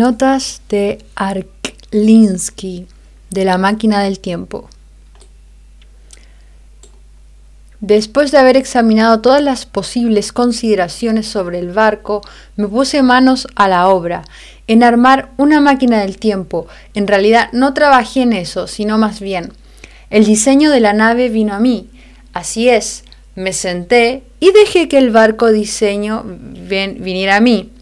Notas de Arklinsky de la máquina del tiempo. Después de haber examinado todas las posibles consideraciones sobre el barco, me puse manos a la obra, en armar una máquina del tiempo. En realidad no trabajé en eso, sino más bien. El diseño de la nave vino a mí. Así es, me senté y dejé que el barco diseño viniera a mí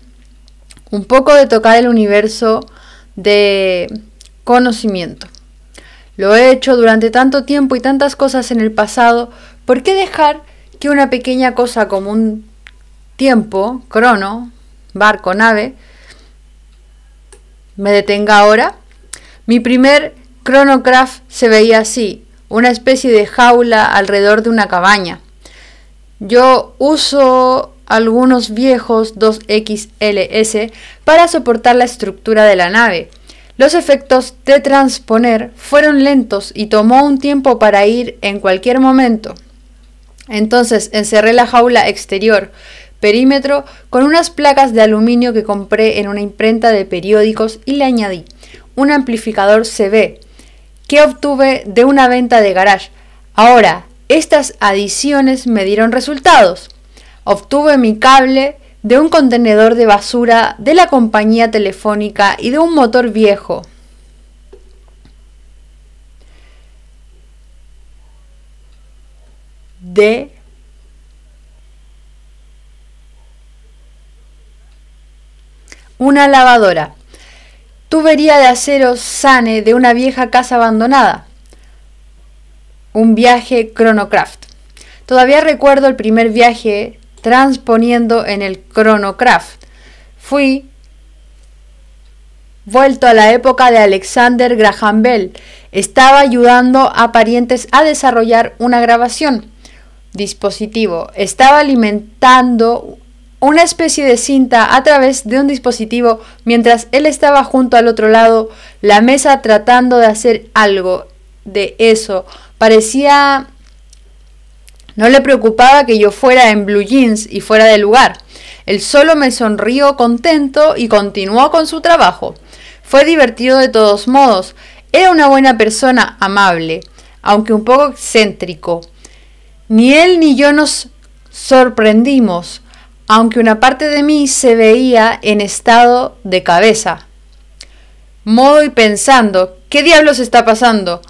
un poco de tocar el universo de conocimiento. Lo he hecho durante tanto tiempo y tantas cosas en el pasado, ¿por qué dejar que una pequeña cosa como un tiempo, crono, barco, nave, me detenga ahora? Mi primer cronocraft se veía así, una especie de jaula alrededor de una cabaña. Yo uso algunos viejos 2XLS para soportar la estructura de la nave. Los efectos de transponer fueron lentos y tomó un tiempo para ir en cualquier momento. Entonces encerré la jaula exterior, perímetro, con unas placas de aluminio que compré en una imprenta de periódicos y le añadí un amplificador CB que obtuve de una venta de garage. Ahora, estas adiciones me dieron resultados. Obtuve mi cable de un contenedor de basura de la compañía telefónica y de un motor viejo. De una lavadora. Tubería de acero sane de una vieja casa abandonada. Un viaje Chronocraft. Todavía recuerdo el primer viaje transponiendo en el Chronocraft. Fui vuelto a la época de Alexander Graham Bell. Estaba ayudando a parientes a desarrollar una grabación. Dispositivo. Estaba alimentando una especie de cinta a través de un dispositivo mientras él estaba junto al otro lado la mesa tratando de hacer algo de eso. Parecía no le preocupaba que yo fuera en blue jeans y fuera de lugar. Él solo me sonrió contento y continuó con su trabajo. Fue divertido de todos modos. Era una buena persona, amable, aunque un poco excéntrico. Ni él ni yo nos sorprendimos, aunque una parte de mí se veía en estado de cabeza. Modo y pensando, ¿qué diablos está pasando?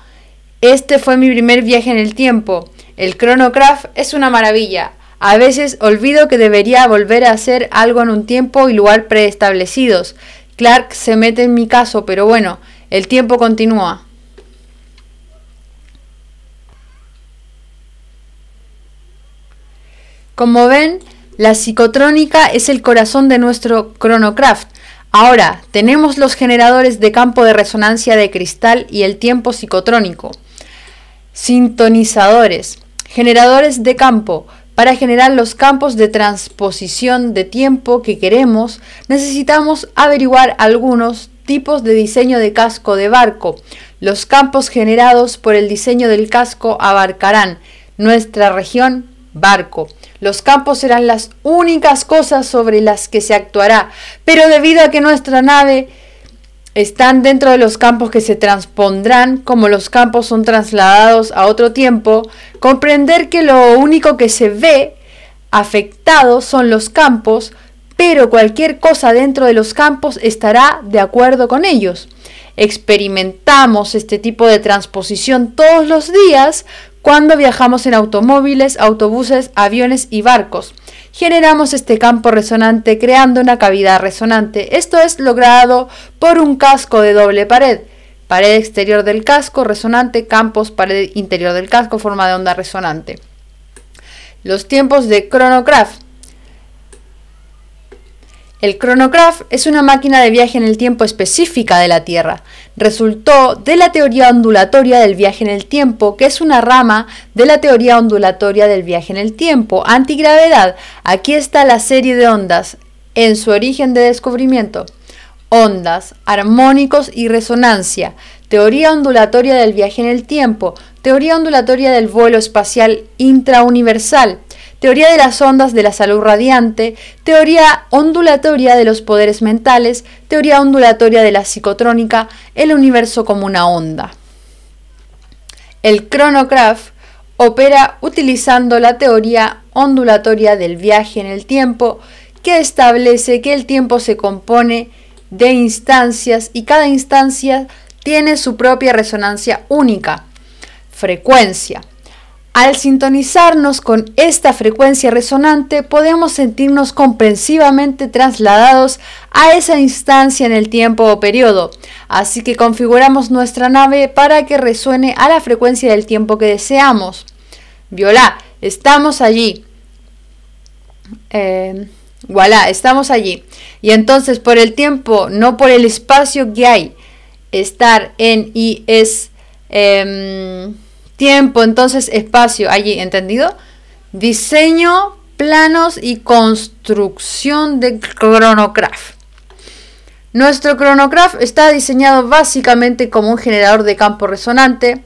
Este fue mi primer viaje en el tiempo. El ChronoCraft es una maravilla. A veces olvido que debería volver a hacer algo en un tiempo y lugar preestablecidos. Clark se mete en mi caso, pero bueno, el tiempo continúa. Como ven, la psicotrónica es el corazón de nuestro ChronoCraft. Ahora, tenemos los generadores de campo de resonancia de cristal y el tiempo psicotrónico. Sintonizadores generadores de campo. Para generar los campos de transposición de tiempo que queremos, necesitamos averiguar algunos tipos de diseño de casco de barco. Los campos generados por el diseño del casco abarcarán nuestra región barco. Los campos serán las únicas cosas sobre las que se actuará, pero debido a que nuestra nave están dentro de los campos que se transpondrán como los campos son trasladados a otro tiempo, comprender que lo único que se ve afectado son los campos, pero cualquier cosa dentro de los campos estará de acuerdo con ellos. Experimentamos este tipo de transposición todos los días cuando viajamos en automóviles, autobuses, aviones y barcos. Generamos este campo resonante creando una cavidad resonante. Esto es logrado por un casco de doble pared. Pared exterior del casco resonante, campos, pared interior del casco, forma de onda resonante. Los tiempos de Chronograph. El Chronograph es una máquina de viaje en el tiempo específica de la Tierra. Resultó de la teoría ondulatoria del viaje en el tiempo, que es una rama de la teoría ondulatoria del viaje en el tiempo, antigravedad. Aquí está la serie de ondas en su origen de descubrimiento. Ondas, armónicos y resonancia. Teoría ondulatoria del viaje en el tiempo. Teoría ondulatoria del vuelo espacial intrauniversal teoría de las ondas de la salud radiante, teoría ondulatoria de los poderes mentales, teoría ondulatoria de la psicotrónica, el universo como una onda. El Chronocraft opera utilizando la teoría ondulatoria del viaje en el tiempo que establece que el tiempo se compone de instancias y cada instancia tiene su propia resonancia única, frecuencia. Al sintonizarnos con esta frecuencia resonante, podemos sentirnos comprensivamente trasladados a esa instancia en el tiempo o periodo. Así que configuramos nuestra nave para que resuene a la frecuencia del tiempo que deseamos. Viola, estamos allí. Eh, voilà, estamos allí. Y entonces por el tiempo, no por el espacio que hay. Estar en y es... Em, Tiempo, entonces espacio allí, ¿entendido? Diseño, planos y construcción de cronograph. Nuestro cronocraft está diseñado básicamente como un generador de campo resonante,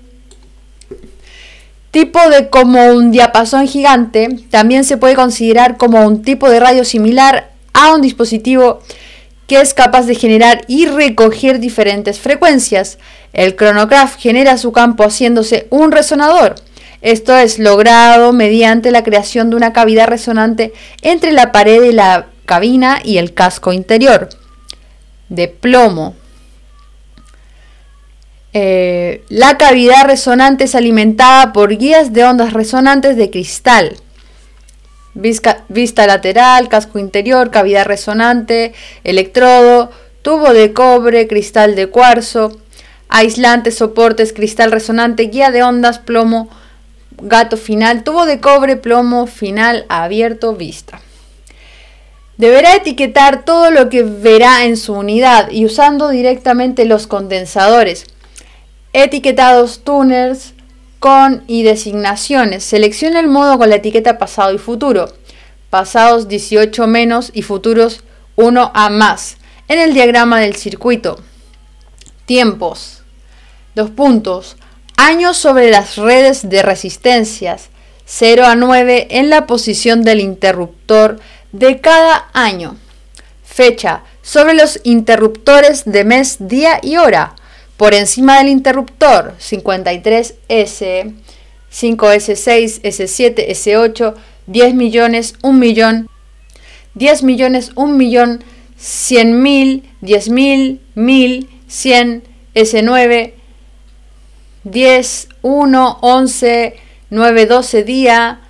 tipo de como un diapasón gigante, también se puede considerar como un tipo de radio similar a un dispositivo que es capaz de generar y recoger diferentes frecuencias. El cronograf genera su campo haciéndose un resonador. Esto es logrado mediante la creación de una cavidad resonante entre la pared de la cabina y el casco interior de plomo. Eh, la cavidad resonante es alimentada por guías de ondas resonantes de cristal. Vista, lateral, casco interior, cavidad resonante, electrodo, tubo de cobre, cristal de cuarzo, aislantes, soportes, cristal resonante, guía de ondas, plomo, gato final, tubo de cobre, plomo final abierto, vista. Deberá etiquetar todo lo que verá en su unidad y usando directamente los condensadores, etiquetados tuners, con y designaciones. seleccione el modo con la etiqueta pasado y futuro. Pasados 18 menos y futuros 1 a más. En el diagrama del circuito. Tiempos. Dos puntos. Años sobre las redes de resistencias. 0 a 9 en la posición del interruptor de cada año. Fecha sobre los interruptores de mes, día y hora por encima del interruptor 53S, 5S6, S7, S8, 10 millones, 1 millón, 10 millones, 1 millón, 100 mil, 10 mil, 1000, 100, S9, 10, 1, 11, 9, 12 día,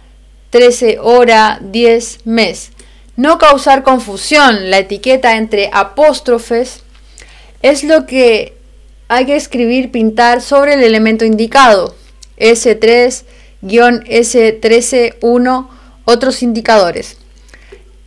13 hora, 10 mes. No causar confusión, la etiqueta entre apóstrofes es lo que hay que escribir pintar sobre el elemento indicado, S3-S13-1, otros indicadores.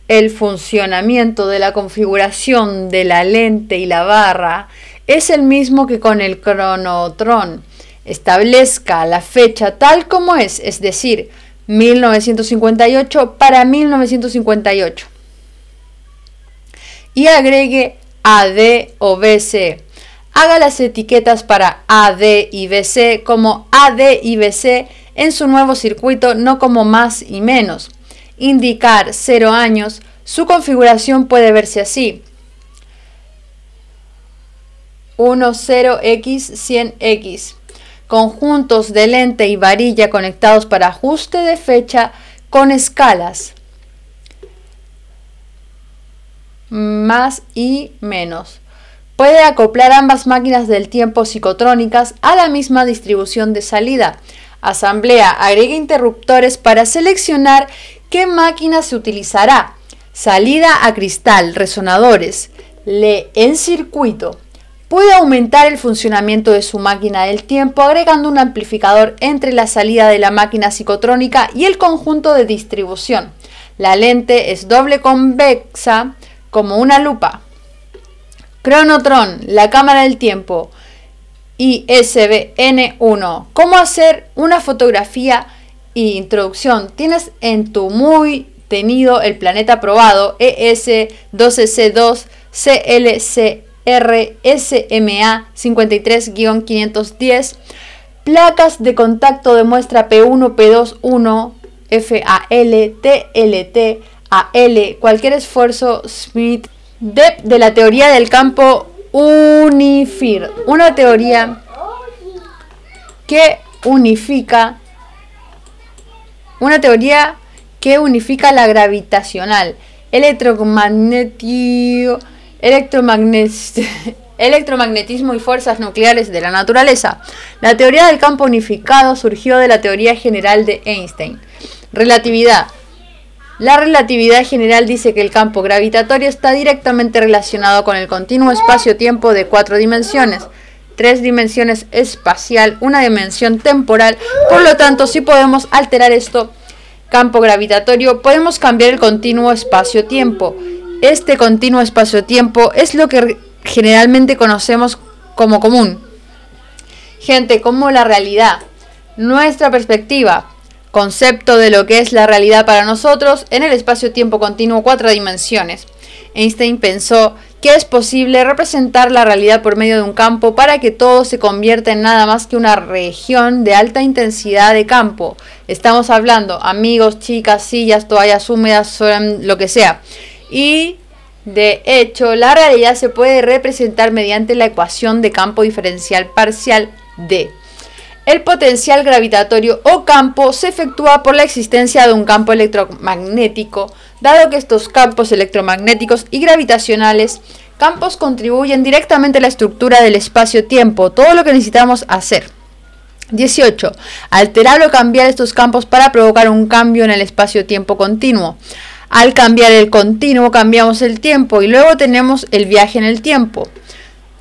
El funcionamiento de la configuración de la lente y la barra es el mismo que con el cronotron. Establezca la fecha tal como es, es decir, 1958 para 1958. Y agregue AD o BC haga las etiquetas para AD y BC como AD y BC en su nuevo circuito, no como más y menos. Indicar 0 años, su configuración puede verse así. 0, x 100X. Conjuntos de lente y varilla conectados para ajuste de fecha con escalas. Más y menos. Puede acoplar ambas máquinas del tiempo psicotrónicas a la misma distribución de salida. Asamblea agrega interruptores para seleccionar qué máquina se utilizará. Salida a cristal, resonadores, le en circuito. Puede aumentar el funcionamiento de su máquina del tiempo agregando un amplificador entre la salida de la máquina psicotrónica y el conjunto de distribución. La lente es doble convexa como una lupa. Cronotron, la cámara del tiempo, ISBN1. ¿Cómo hacer una fotografía e introducción? Tienes en tu muy tenido el planeta probado ES12C2 CLCRSMA 53-510. Placas de contacto de muestra P1, P21, FAL, TLT, AL, cualquier esfuerzo Smith de la teoría del campo UNIFIR, una teoría que unifica una teoría que unifica la gravitacional, electromagnetismo y fuerzas nucleares de la naturaleza. La teoría del campo unificado surgió de la teoría general de Einstein. Relatividad, la relatividad general dice que el campo gravitatorio está directamente relacionado con el continuo espacio-tiempo de cuatro dimensiones, tres dimensiones espacial, una dimensión temporal, por lo tanto si podemos alterar esto campo gravitatorio, podemos cambiar el continuo espacio-tiempo. Este continuo espacio-tiempo es lo que generalmente conocemos como común. Gente, como la realidad, nuestra perspectiva, concepto de lo que es la realidad para nosotros en el espacio-tiempo continuo cuatro dimensiones. Einstein pensó que es posible representar la realidad por medio de un campo para que todo se convierta en nada más que una región de alta intensidad de campo. Estamos hablando amigos, chicas, sillas, toallas húmedas, lo que sea. Y de hecho, la realidad se puede representar mediante la ecuación de campo diferencial parcial D. El potencial gravitatorio o campo se efectúa por la existencia de un campo electromagnético, dado que estos campos electromagnéticos y gravitacionales campos contribuyen directamente a la estructura del espacio-tiempo, todo lo que necesitamos hacer. 18. Alterar o cambiar estos campos para provocar un cambio en el espacio-tiempo continuo. Al cambiar el continuo cambiamos el tiempo y luego tenemos el viaje en el tiempo.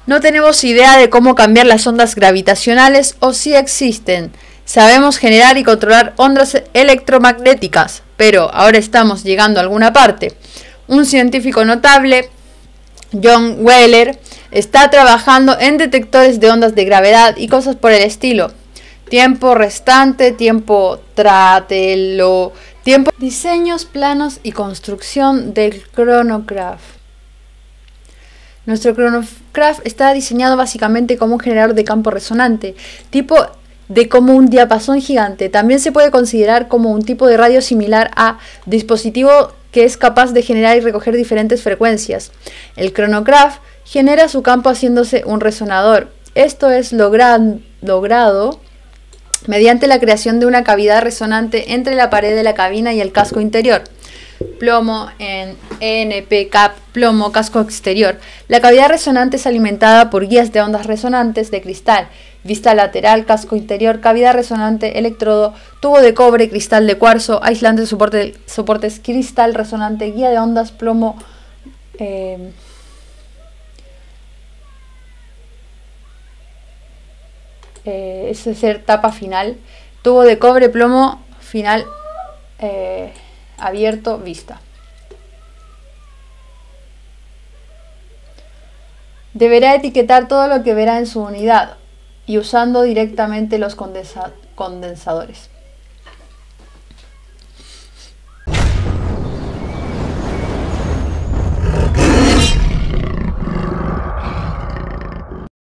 No tenemos idea de cómo cambiar las ondas gravitacionales o si existen. Sabemos generar y controlar ondas electromagnéticas, pero ahora estamos llegando a alguna parte. Un científico notable, John Weller, está trabajando en detectores de ondas de gravedad y cosas por el estilo. Tiempo restante, tiempo trátelo, tiempo... Diseños, planos y construcción del Chronograph. Nuestro Chronocraft está diseñado básicamente como un generador de campo resonante, tipo de como un diapasón gigante. También se puede considerar como un tipo de radio similar a dispositivo que es capaz de generar y recoger diferentes frecuencias. El Chronocraft genera su campo haciéndose un resonador. Esto es logrado mediante la creación de una cavidad resonante entre la pared de la cabina y el casco interior plomo en e NP CAP, plomo casco exterior. La cavidad resonante es alimentada por guías de ondas resonantes de cristal, vista lateral, casco interior, cavidad resonante, electrodo, tubo de cobre, cristal de cuarzo, aislante, soporte, soportes cristal resonante, guía de ondas, plomo. Em, eh, ese es tapa final, tubo de cobre, plomo final. Eh, abierto, vista. Deberá etiquetar todo lo que verá en su unidad y usando directamente los condensadores.